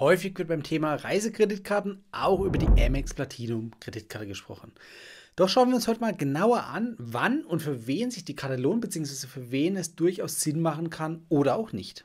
Häufig wird beim Thema Reisekreditkarten auch über die Amex Platinum Kreditkarte gesprochen. Doch schauen wir uns heute mal genauer an, wann und für wen sich die Karte lohnt, beziehungsweise für wen es durchaus Sinn machen kann oder auch nicht.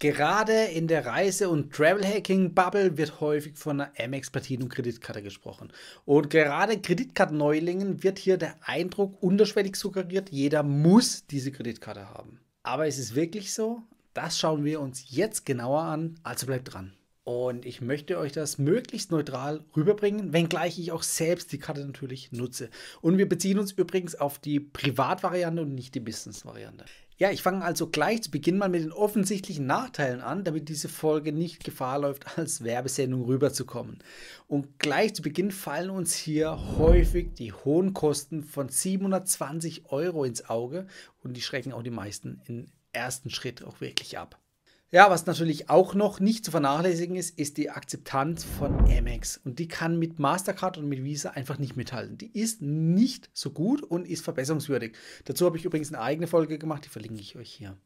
Gerade in der Reise- und Travel-Hacking-Bubble wird häufig von einer Amex-Platin- und Kreditkarte gesprochen. Und gerade Kreditkartenneulingen wird hier der Eindruck unterschwellig suggeriert, jeder muss diese Kreditkarte haben. Aber ist es wirklich so? Das schauen wir uns jetzt genauer an, also bleibt dran. Und ich möchte euch das möglichst neutral rüberbringen, wenngleich ich auch selbst die Karte natürlich nutze. Und wir beziehen uns übrigens auf die Privatvariante und nicht die Business-Variante. Ja, ich fange also gleich zu Beginn mal mit den offensichtlichen Nachteilen an, damit diese Folge nicht Gefahr läuft, als Werbesendung rüberzukommen. Und gleich zu Beginn fallen uns hier häufig die hohen Kosten von 720 Euro ins Auge und die schrecken auch die meisten im ersten Schritt auch wirklich ab. Ja, was natürlich auch noch nicht zu vernachlässigen ist, ist die Akzeptanz von Amex. Und die kann mit Mastercard und mit Visa einfach nicht mithalten. Die ist nicht so gut und ist verbesserungswürdig. Dazu habe ich übrigens eine eigene Folge gemacht, die verlinke ich euch hier.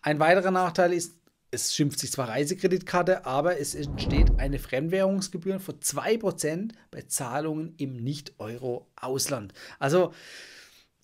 Ein weiterer Nachteil ist, es schimpft sich zwar Reisekreditkarte, aber es entsteht eine Fremdwährungsgebühr von 2% bei Zahlungen im Nicht-Euro-Ausland. Also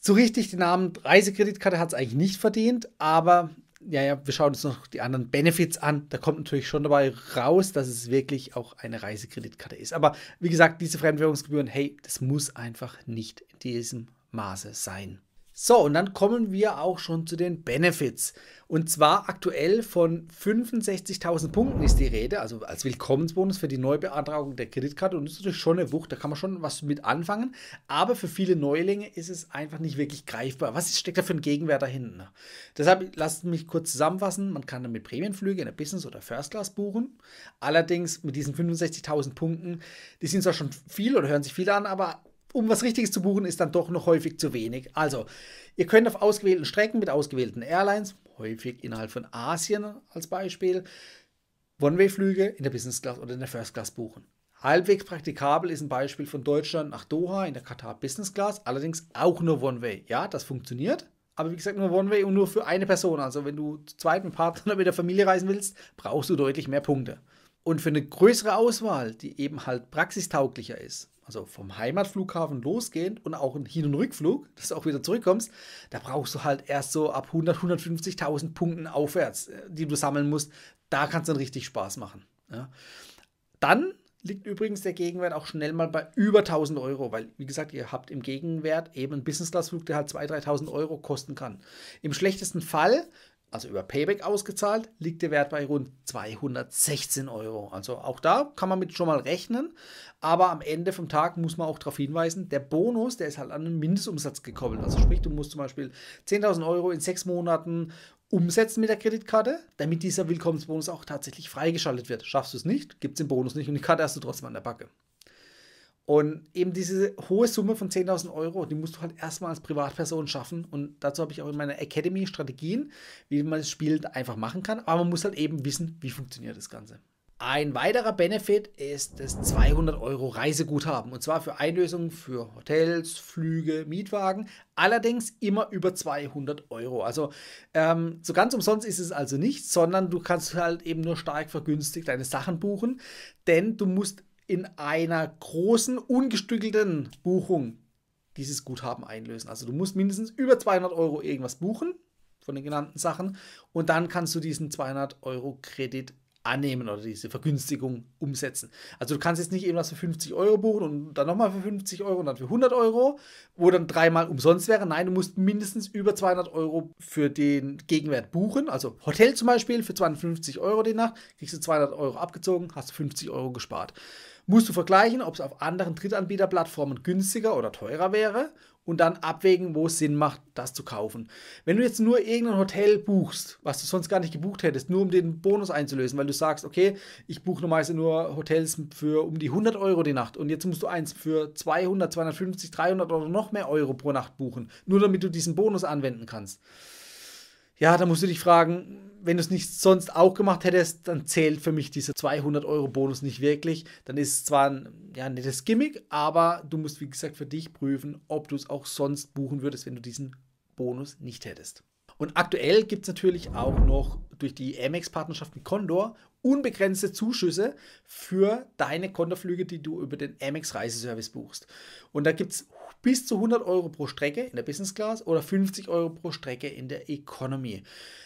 so richtig den Namen Reisekreditkarte hat es eigentlich nicht verdient, aber ja, ja, wir schauen uns noch die anderen Benefits an. Da kommt natürlich schon dabei raus, dass es wirklich auch eine Reisekreditkarte ist. Aber wie gesagt, diese Fremdwährungsgebühren, hey, das muss einfach nicht in diesem Maße sein. So, und dann kommen wir auch schon zu den Benefits. Und zwar aktuell von 65.000 Punkten ist die Rede, also als Willkommensbonus für die Neubeantragung der Kreditkarte. Und das ist natürlich schon eine Wucht, da kann man schon was mit anfangen. Aber für viele Neulinge ist es einfach nicht wirklich greifbar. Was steckt da für ein Gegenwert dahinter? Deshalb lasst mich kurz zusammenfassen. Man kann damit Prämienflüge in der Business- oder First Class buchen. Allerdings mit diesen 65.000 Punkten, die sind zwar schon viel oder hören sich viel an, aber um was Richtiges zu buchen, ist dann doch noch häufig zu wenig. Also, ihr könnt auf ausgewählten Strecken mit ausgewählten Airlines, häufig innerhalb von Asien als Beispiel, One-Way-Flüge in der Business Class oder in der First Class buchen. Halbwegs praktikabel ist ein Beispiel von Deutschland nach Doha in der Qatar Business Class, allerdings auch nur One-Way. Ja, das funktioniert, aber wie gesagt, nur One-Way und nur für eine Person. Also wenn du zu zweit mit Partner oder mit der Familie reisen willst, brauchst du deutlich mehr Punkte und für eine größere Auswahl, die eben halt praxistauglicher ist, also vom Heimatflughafen losgehend und auch ein Hin- und Rückflug, dass du auch wieder zurückkommst, da brauchst du halt erst so ab 100, 150.000 Punkten aufwärts, äh, die du sammeln musst. Da kannst du dann richtig Spaß machen. Ja. Dann liegt übrigens der Gegenwert auch schnell mal bei über 1000 Euro, weil, wie gesagt, ihr habt im Gegenwert eben einen Business-Class-Flug, der halt 2.000, 3.000 Euro kosten kann. Im schlechtesten Fall also über Payback ausgezahlt, liegt der Wert bei rund 216 Euro. Also auch da kann man mit schon mal rechnen, aber am Ende vom Tag muss man auch darauf hinweisen, der Bonus, der ist halt an den Mindestumsatz gekoppelt. Also sprich, du musst zum Beispiel 10.000 Euro in sechs Monaten umsetzen mit der Kreditkarte, damit dieser Willkommensbonus auch tatsächlich freigeschaltet wird. Schaffst du es nicht, gibt es den Bonus nicht und die Karte hast du trotzdem an der Backe. Und eben diese hohe Summe von 10.000 Euro, die musst du halt erstmal als Privatperson schaffen. Und dazu habe ich auch in meiner Academy Strategien, wie man das Spiel einfach machen kann. Aber man muss halt eben wissen, wie funktioniert das Ganze. Ein weiterer Benefit ist das 200 Euro Reiseguthaben. Und zwar für Einlösungen für Hotels, Flüge, Mietwagen. Allerdings immer über 200 Euro. Also ähm, so ganz umsonst ist es also nicht, sondern du kannst halt eben nur stark vergünstigt deine Sachen buchen. Denn du musst in einer großen, ungestückelten Buchung dieses Guthaben einlösen. Also du musst mindestens über 200 Euro irgendwas buchen von den genannten Sachen und dann kannst du diesen 200 Euro Kredit annehmen oder diese Vergünstigung umsetzen. Also du kannst jetzt nicht irgendwas für 50 Euro buchen und dann nochmal für 50 Euro und dann für 100 Euro, wo dann dreimal umsonst wäre. Nein, du musst mindestens über 200 Euro für den Gegenwert buchen. Also Hotel zum Beispiel für 250 Euro die Nacht, kriegst du 200 Euro abgezogen, hast 50 Euro gespart musst du vergleichen, ob es auf anderen Drittanbieterplattformen günstiger oder teurer wäre und dann abwägen, wo es Sinn macht, das zu kaufen. Wenn du jetzt nur irgendein Hotel buchst, was du sonst gar nicht gebucht hättest, nur um den Bonus einzulösen, weil du sagst, okay, ich buche normalerweise nur Hotels für um die 100 Euro die Nacht und jetzt musst du eins für 200, 250, 300 oder noch mehr Euro pro Nacht buchen, nur damit du diesen Bonus anwenden kannst ja, da musst du dich fragen, wenn du es nicht sonst auch gemacht hättest, dann zählt für mich dieser 200 Euro Bonus nicht wirklich. Dann ist es zwar ein ja, nettes Gimmick, aber du musst, wie gesagt, für dich prüfen, ob du es auch sonst buchen würdest, wenn du diesen Bonus nicht hättest. Und aktuell gibt es natürlich auch noch durch die Amex-Partnerschaft mit Condor unbegrenzte Zuschüsse für deine Condor-Flüge, die du über den Amex Reiseservice buchst. Und da gibt es bis zu 100 Euro pro Strecke in der Business Class oder 50 Euro pro Strecke in der Economy.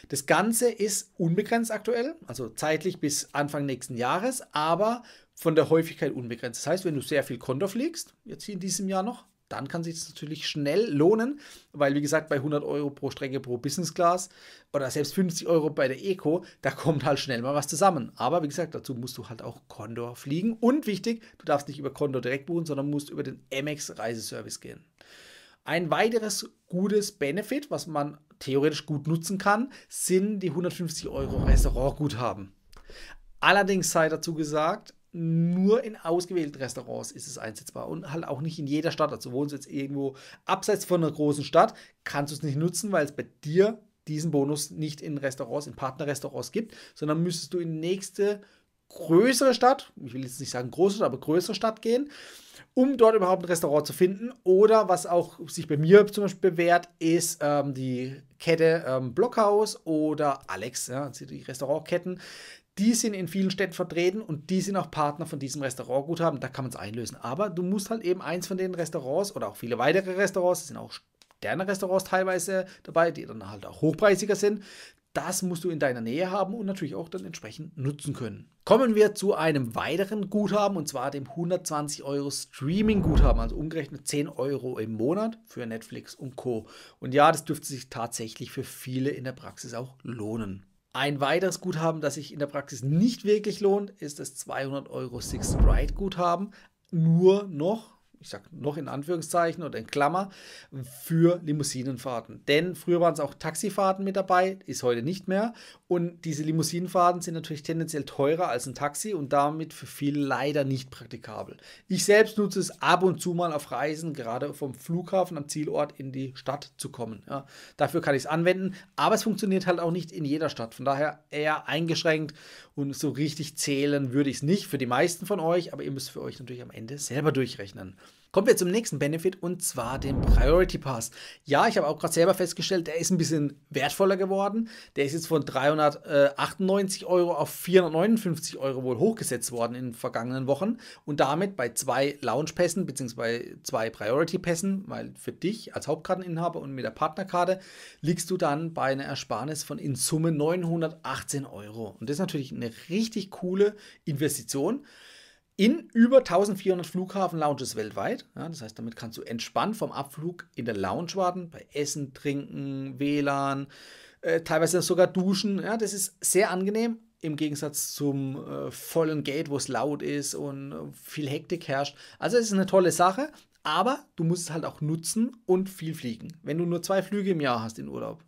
Das Ganze ist unbegrenzt aktuell, also zeitlich bis Anfang nächsten Jahres, aber von der Häufigkeit unbegrenzt. Das heißt, wenn du sehr viel Konto fliegst, jetzt hier in diesem Jahr noch, dann kann sich das natürlich schnell lohnen, weil wie gesagt bei 100 Euro pro Strecke pro Business Class oder selbst 50 Euro bei der Eco, da kommt halt schnell mal was zusammen. Aber wie gesagt, dazu musst du halt auch Condor fliegen und wichtig, du darfst nicht über Condor direkt buchen, sondern musst über den Amex Reiseservice gehen. Ein weiteres gutes Benefit, was man theoretisch gut nutzen kann, sind die 150 Euro Restaurantguthaben. Allerdings sei dazu gesagt, nur in ausgewählten Restaurants ist es einsetzbar und halt auch nicht in jeder Stadt. Also wohnst du jetzt irgendwo abseits von einer großen Stadt, kannst du es nicht nutzen, weil es bei dir diesen Bonus nicht in Restaurants, in Partnerrestaurants gibt, sondern müsstest du in die nächste größere Stadt, ich will jetzt nicht sagen große, aber größere Stadt gehen, um dort überhaupt ein Restaurant zu finden. Oder was auch sich bei mir zum Beispiel bewährt, ist ähm, die Kette ähm, Blockhaus oder Alex, ja, also die Restaurantketten, die sind in vielen Städten vertreten und die sind auch Partner von diesem Restaurantguthaben. Da kann man es einlösen. Aber du musst halt eben eins von den Restaurants oder auch viele weitere Restaurants, es sind auch Sterne-Restaurants teilweise dabei, die dann halt auch hochpreisiger sind. Das musst du in deiner Nähe haben und natürlich auch dann entsprechend nutzen können. Kommen wir zu einem weiteren Guthaben und zwar dem 120 Euro Streaming-Guthaben, also umgerechnet 10 Euro im Monat für Netflix und Co. Und ja, das dürfte sich tatsächlich für viele in der Praxis auch lohnen. Ein weiteres Guthaben, das sich in der Praxis nicht wirklich lohnt, ist das 200 Euro Six Ride Guthaben. Nur noch, ich sage noch in Anführungszeichen oder in Klammer, für Limousinenfahrten. Denn früher waren es auch Taxifahrten mit dabei, ist heute nicht mehr. Und diese Limousinenfahrten sind natürlich tendenziell teurer als ein Taxi und damit für viele leider nicht praktikabel. Ich selbst nutze es ab und zu mal auf Reisen, gerade vom Flughafen am Zielort in die Stadt zu kommen. Ja, dafür kann ich es anwenden, aber es funktioniert halt auch nicht in jeder Stadt. Von daher eher eingeschränkt und so richtig zählen würde ich es nicht für die meisten von euch, aber ihr müsst für euch natürlich am Ende selber durchrechnen. Kommen wir zum nächsten Benefit und zwar dem Priority Pass. Ja, ich habe auch gerade selber festgestellt, der ist ein bisschen wertvoller geworden. Der ist jetzt von 398 Euro auf 459 Euro wohl hochgesetzt worden in den vergangenen Wochen und damit bei zwei Lounge-Pässen bzw. zwei Priority-Pässen, weil für dich als Hauptkarteninhaber und mit der Partnerkarte liegst du dann bei einer Ersparnis von in Summe 918 Euro. Und das ist natürlich eine richtig coole Investition in über 1400 Flughafen-Lounges weltweit. Ja, das heißt, damit kannst du entspannt vom Abflug in der Lounge warten, bei Essen, Trinken, WLAN, äh, teilweise sogar Duschen. Ja, das ist sehr angenehm im Gegensatz zum äh, vollen Gate, wo es laut ist und äh, viel Hektik herrscht. Also es ist eine tolle Sache, aber du musst es halt auch nutzen und viel fliegen. Wenn du nur zwei Flüge im Jahr hast in Urlaub,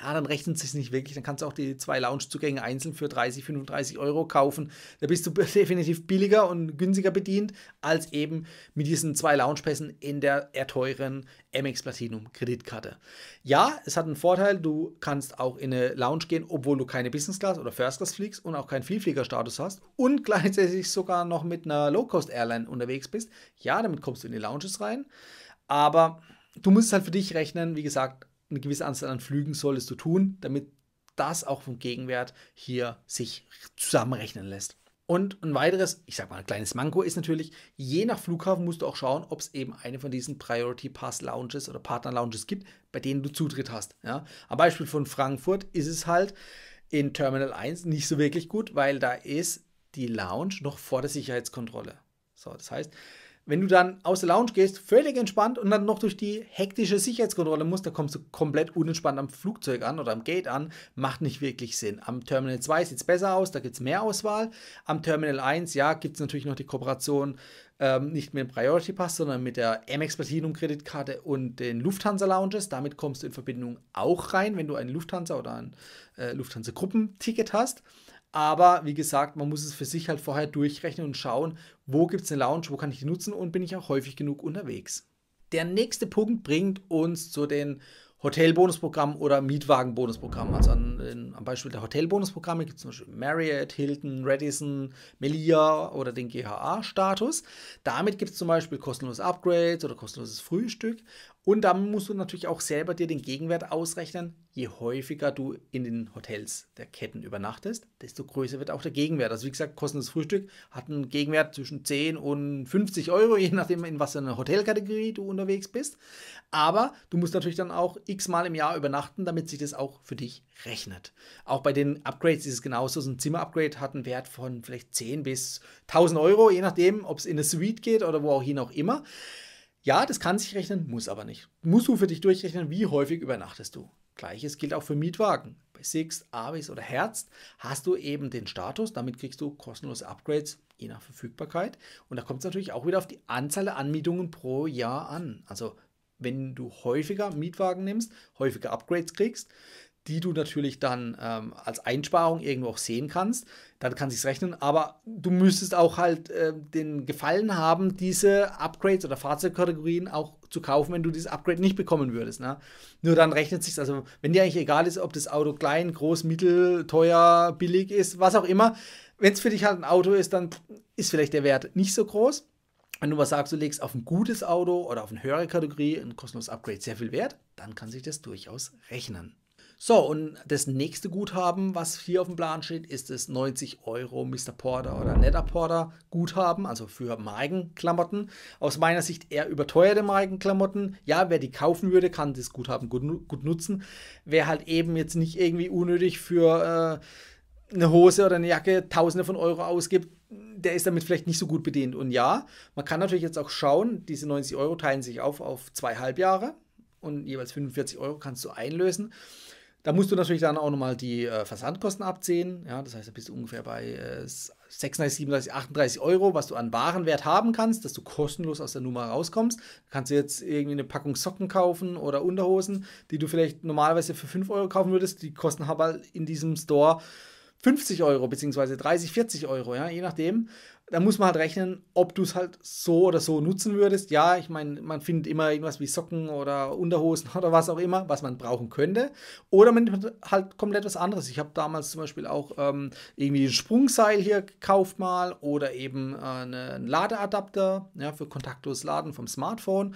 ja, dann rechnet es sich nicht wirklich. Dann kannst du auch die zwei Lounge-Zugänge einzeln für 30, 35 Euro kaufen. Da bist du definitiv billiger und günstiger bedient, als eben mit diesen zwei Lounge-Pässen in der eher teuren MX Platinum Kreditkarte. Ja, es hat einen Vorteil, du kannst auch in eine Lounge gehen, obwohl du keine Business Class oder First Class fliegst und auch keinen Vielfliegerstatus hast und gleichzeitig sogar noch mit einer Low-Cost Airline unterwegs bist. Ja, damit kommst du in die Lounges rein, aber du musst es halt für dich rechnen, wie gesagt, eine gewisse Anzahl an Flügen solltest du tun, damit das auch vom Gegenwert hier sich zusammenrechnen lässt. Und ein weiteres, ich sag mal, ein kleines Manko ist natürlich, je nach Flughafen musst du auch schauen, ob es eben eine von diesen Priority Pass Lounges oder Partner Lounges gibt, bei denen du Zutritt hast. Ja? Am Beispiel von Frankfurt ist es halt in Terminal 1 nicht so wirklich gut, weil da ist die Lounge noch vor der Sicherheitskontrolle. So, das heißt, wenn du dann aus der Lounge gehst, völlig entspannt und dann noch durch die hektische Sicherheitskontrolle musst, da kommst du komplett unentspannt am Flugzeug an oder am Gate an. Macht nicht wirklich Sinn. Am Terminal 2 sieht es besser aus, da gibt es mehr Auswahl. Am Terminal 1, ja, gibt es natürlich noch die Kooperation ähm, nicht mit dem Priority Pass, sondern mit der Amex Platinum Kreditkarte und den Lufthansa Lounges. Damit kommst du in Verbindung auch rein, wenn du ein Lufthansa oder ein äh, Lufthansa Gruppenticket hast. Aber wie gesagt, man muss es für sich halt vorher durchrechnen und schauen, wo gibt es eine Lounge, wo kann ich die nutzen und bin ich auch häufig genug unterwegs. Der nächste Punkt bringt uns zu den Hotelbonusprogrammen oder Mietwagenbonusprogrammen. Also an, in, am Beispiel der Hotelbonusprogramme gibt es zum Beispiel Marriott, Hilton, Radisson, Melia oder den GHA-Status. Damit gibt es zum Beispiel kostenlose Upgrades oder kostenloses Frühstück. Und dann musst du natürlich auch selber dir den Gegenwert ausrechnen. Je häufiger du in den Hotels der Ketten übernachtest, desto größer wird auch der Gegenwert. Also wie gesagt, kostenloses Frühstück hat einen Gegenwert zwischen 10 und 50 Euro, je nachdem, in was für einer Hotelkategorie du unterwegs bist. Aber du musst natürlich dann auch x-mal im Jahr übernachten, damit sich das auch für dich rechnet. Auch bei den Upgrades ist es genauso. So ein Zimmer-Upgrade hat einen Wert von vielleicht 10 bis 1000 Euro, je nachdem, ob es in eine Suite geht oder wo auch hin auch immer. Ja, das kann sich rechnen, muss aber nicht. Musst du für dich durchrechnen, wie häufig übernachtest du. Gleiches gilt auch für Mietwagen. Bei Sixt, Avis oder Herz hast du eben den Status, damit kriegst du kostenlose Upgrades je nach Verfügbarkeit. Und da kommt es natürlich auch wieder auf die Anzahl der Anmietungen pro Jahr an. Also wenn du häufiger Mietwagen nimmst, häufiger Upgrades kriegst, die du natürlich dann ähm, als Einsparung irgendwo auch sehen kannst. Dann kann sich's rechnen, aber du müsstest auch halt äh, den Gefallen haben, diese Upgrades oder Fahrzeugkategorien auch zu kaufen, wenn du dieses Upgrade nicht bekommen würdest. Ne? Nur dann rechnet sich also wenn dir eigentlich egal ist, ob das Auto klein, groß, mittel, teuer, billig ist, was auch immer, wenn es für dich halt ein Auto ist, dann ist vielleicht der Wert nicht so groß. Wenn du was sagst, du legst auf ein gutes Auto oder auf eine höhere Kategorie ein kostenloses Upgrade sehr viel Wert, dann kann sich das durchaus rechnen. So, und das nächste Guthaben, was hier auf dem Plan steht, ist das 90 Euro Mr. Porter oder Netter Porter Guthaben, also für Markenklamotten. Aus meiner Sicht eher überteuerte Markenklamotten. Ja, wer die kaufen würde, kann das Guthaben gut, gut nutzen. Wer halt eben jetzt nicht irgendwie unnötig für äh, eine Hose oder eine Jacke Tausende von Euro ausgibt, der ist damit vielleicht nicht so gut bedient. Und ja, man kann natürlich jetzt auch schauen, diese 90 Euro teilen sich auf auf zweieinhalb Jahre und jeweils 45 Euro kannst du einlösen. Da musst du natürlich dann auch nochmal die äh, Versandkosten abziehen. Ja, das heißt, da bist du ungefähr bei äh, 36, 37, 38 Euro, was du an Warenwert haben kannst, dass du kostenlos aus der Nummer rauskommst. Kannst du jetzt irgendwie eine Packung Socken kaufen oder Unterhosen, die du vielleicht normalerweise für 5 Euro kaufen würdest. Die kosten aber in diesem Store 50 Euro beziehungsweise 30, 40 Euro, ja, je nachdem. Da muss man halt rechnen, ob du es halt so oder so nutzen würdest. Ja, ich meine, man findet immer irgendwas wie Socken oder Unterhosen oder was auch immer, was man brauchen könnte. Oder man nimmt halt komplett was anderes. Ich habe damals zum Beispiel auch ähm, irgendwie ein Sprungseil hier gekauft mal oder eben äh, ne, einen Ladeadapter ja, für kontaktloses Laden vom Smartphone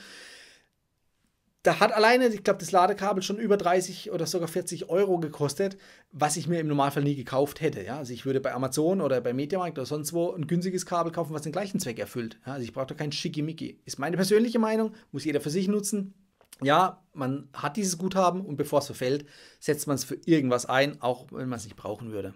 da hat alleine, ich glaube, das Ladekabel schon über 30 oder sogar 40 Euro gekostet, was ich mir im Normalfall nie gekauft hätte. Ja? Also ich würde bei Amazon oder bei Mediamarkt oder sonst wo ein günstiges Kabel kaufen, was den gleichen Zweck erfüllt. Ja? Also ich brauche da kein Schickimicki. Ist meine persönliche Meinung, muss jeder für sich nutzen. Ja, man hat dieses Guthaben und bevor es verfällt, setzt man es für irgendwas ein, auch wenn man es nicht brauchen würde.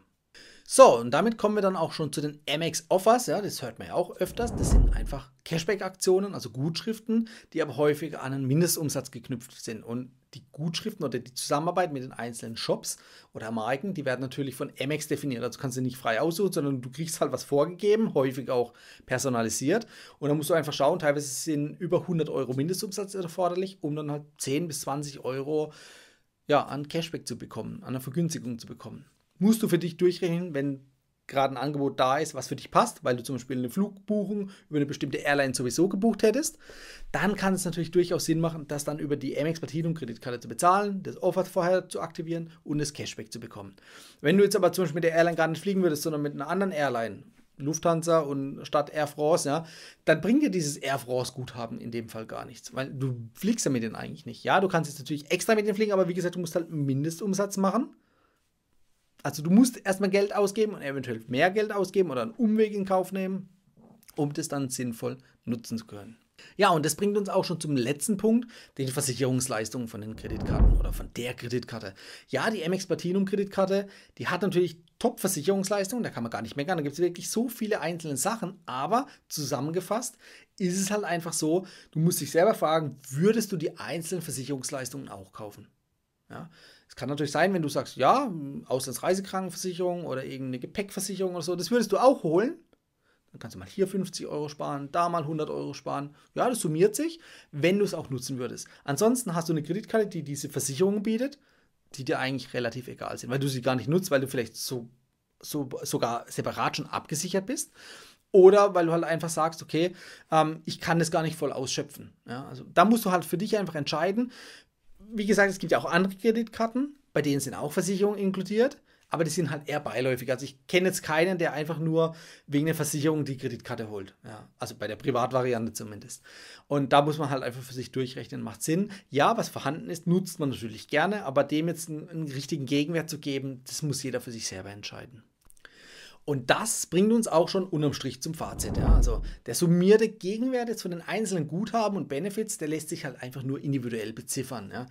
So, und damit kommen wir dann auch schon zu den MX Offers. Ja, das hört man ja auch öfters. Das sind einfach Cashback-Aktionen, also Gutschriften, die aber häufig an einen Mindestumsatz geknüpft sind. Und die Gutschriften oder die Zusammenarbeit mit den einzelnen Shops oder Marken, die werden natürlich von MX definiert. Also kannst du nicht frei aussuchen, sondern du kriegst halt was vorgegeben, häufig auch personalisiert. Und dann musst du einfach schauen, teilweise sind über 100 Euro Mindestumsatz erforderlich, um dann halt 10 bis 20 Euro ja, an Cashback zu bekommen, an einer Vergünstigung zu bekommen musst du für dich durchrechnen, wenn gerade ein Angebot da ist, was für dich passt, weil du zum Beispiel eine Flugbuchung über eine bestimmte Airline sowieso gebucht hättest, dann kann es natürlich durchaus Sinn machen, das dann über die Amex Platinum Kreditkarte zu bezahlen, das Offer vorher zu aktivieren und das Cashback zu bekommen. Wenn du jetzt aber zum Beispiel mit der Airline gar nicht fliegen würdest, sondern mit einer anderen Airline, Lufthansa und statt Air France, ja, dann bringt dir dieses Air France Guthaben in dem Fall gar nichts, weil du fliegst ja mit denen eigentlich nicht. Ja, du kannst jetzt natürlich extra mit denen fliegen, aber wie gesagt, du musst halt einen Mindestumsatz machen also du musst erstmal Geld ausgeben und eventuell mehr Geld ausgeben oder einen Umweg in Kauf nehmen, um das dann sinnvoll nutzen zu können. Ja, und das bringt uns auch schon zum letzten Punkt, den Versicherungsleistungen von den Kreditkarten oder von der Kreditkarte. Ja, die MX Platinum Kreditkarte, die hat natürlich Top-Versicherungsleistungen, da kann man gar nicht meckern, da gibt es wirklich so viele einzelne Sachen, aber zusammengefasst ist es halt einfach so, du musst dich selber fragen, würdest du die einzelnen Versicherungsleistungen auch kaufen? Ja, es kann natürlich sein, wenn du sagst, ja, hm, Auslandsreisekrankenversicherung oder irgendeine Gepäckversicherung oder so, das würdest du auch holen. Dann kannst du mal hier 50 Euro sparen, da mal 100 Euro sparen. Ja, das summiert sich, wenn du es auch nutzen würdest. Ansonsten hast du eine Kreditkarte, die diese Versicherungen bietet, die dir eigentlich relativ egal sind, weil du sie gar nicht nutzt, weil du vielleicht so, so sogar separat schon abgesichert bist. Oder weil du halt einfach sagst, okay, ähm, ich kann das gar nicht voll ausschöpfen. Ja? Also da musst du halt für dich einfach entscheiden, wie gesagt, es gibt ja auch andere Kreditkarten, bei denen sind auch Versicherungen inkludiert, aber die sind halt eher beiläufig. Also ich kenne jetzt keinen, der einfach nur wegen der Versicherung die Kreditkarte holt. Ja, also bei der Privatvariante zumindest. Und da muss man halt einfach für sich durchrechnen, macht Sinn. Ja, was vorhanden ist, nutzt man natürlich gerne, aber dem jetzt einen, einen richtigen Gegenwert zu geben, das muss jeder für sich selber entscheiden. Und das bringt uns auch schon unterm Strich zum Fazit. Ja. Also der summierte Gegenwert jetzt von den einzelnen Guthaben und Benefits, der lässt sich halt einfach nur individuell beziffern. Ja.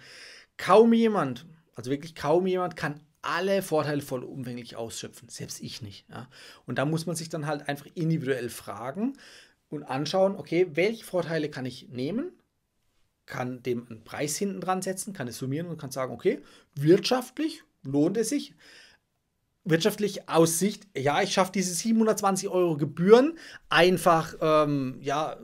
Kaum jemand, also wirklich kaum jemand kann alle Vorteile vollumfänglich ausschöpfen, selbst ich nicht. Ja. Und da muss man sich dann halt einfach individuell fragen und anschauen, okay, welche Vorteile kann ich nehmen, kann dem einen Preis hinten dran setzen, kann es summieren und kann sagen, okay, wirtschaftlich lohnt es sich, wirtschaftlich aus Sicht, ja, ich schaffe diese 720 Euro Gebühren einfach ähm, ja,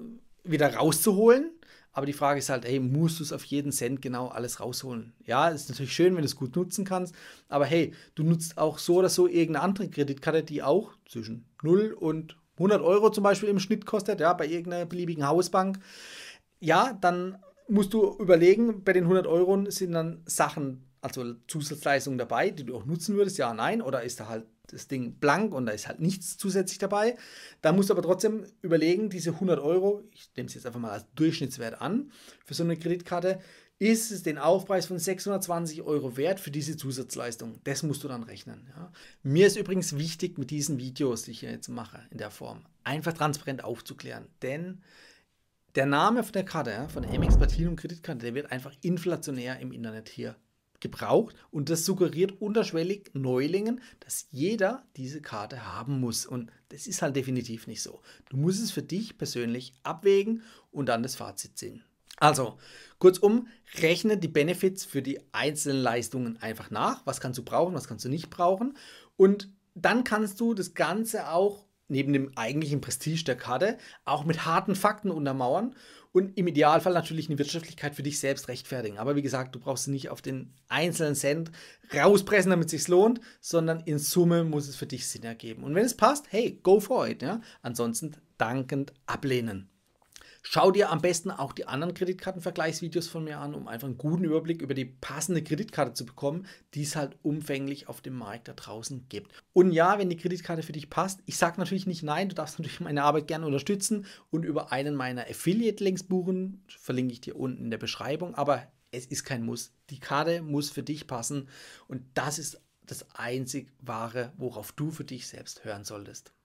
wieder rauszuholen. Aber die Frage ist halt, hey, musst du es auf jeden Cent genau alles rausholen? Ja, ist natürlich schön, wenn du es gut nutzen kannst, aber hey, du nutzt auch so oder so irgendeine andere Kreditkarte, die auch zwischen 0 und 100 Euro zum Beispiel im Schnitt kostet, ja, bei irgendeiner beliebigen Hausbank. Ja, dann musst du überlegen, bei den 100 Euro sind dann Sachen also Zusatzleistung dabei, die du auch nutzen würdest? Ja, nein. Oder ist da halt das Ding blank und da ist halt nichts zusätzlich dabei? Dann musst du aber trotzdem überlegen, diese 100 Euro, ich nehme es jetzt einfach mal als Durchschnittswert an, für so eine Kreditkarte, ist es den Aufpreis von 620 Euro wert für diese Zusatzleistung? Das musst du dann rechnen. Ja. Mir ist übrigens wichtig mit diesen Videos, die ich jetzt mache, in der Form, einfach transparent aufzuklären. Denn der Name von der Karte, von der MX Platinum Kreditkarte, der wird einfach inflationär im Internet hier gebraucht und das suggeriert unterschwellig Neulingen, dass jeder diese Karte haben muss. Und das ist halt definitiv nicht so. Du musst es für dich persönlich abwägen und dann das Fazit ziehen. Also, kurzum, rechne die Benefits für die einzelnen Leistungen einfach nach. Was kannst du brauchen, was kannst du nicht brauchen. Und dann kannst du das Ganze auch neben dem eigentlichen Prestige der Karte auch mit harten Fakten untermauern und im Idealfall natürlich eine Wirtschaftlichkeit für dich selbst rechtfertigen. Aber wie gesagt, du brauchst nicht auf den einzelnen Cent rauspressen, damit es sich lohnt, sondern in Summe muss es für dich Sinn ergeben. Und wenn es passt, hey, go for it. Ja? Ansonsten dankend ablehnen. Schau dir am besten auch die anderen Kreditkartenvergleichsvideos von mir an, um einfach einen guten Überblick über die passende Kreditkarte zu bekommen, die es halt umfänglich auf dem Markt da draußen gibt. Und ja, wenn die Kreditkarte für dich passt, ich sage natürlich nicht nein, du darfst natürlich meine Arbeit gerne unterstützen und über einen meiner Affiliate-Links buchen, verlinke ich dir unten in der Beschreibung, aber es ist kein Muss. Die Karte muss für dich passen und das ist das einzig wahre, worauf du für dich selbst hören solltest.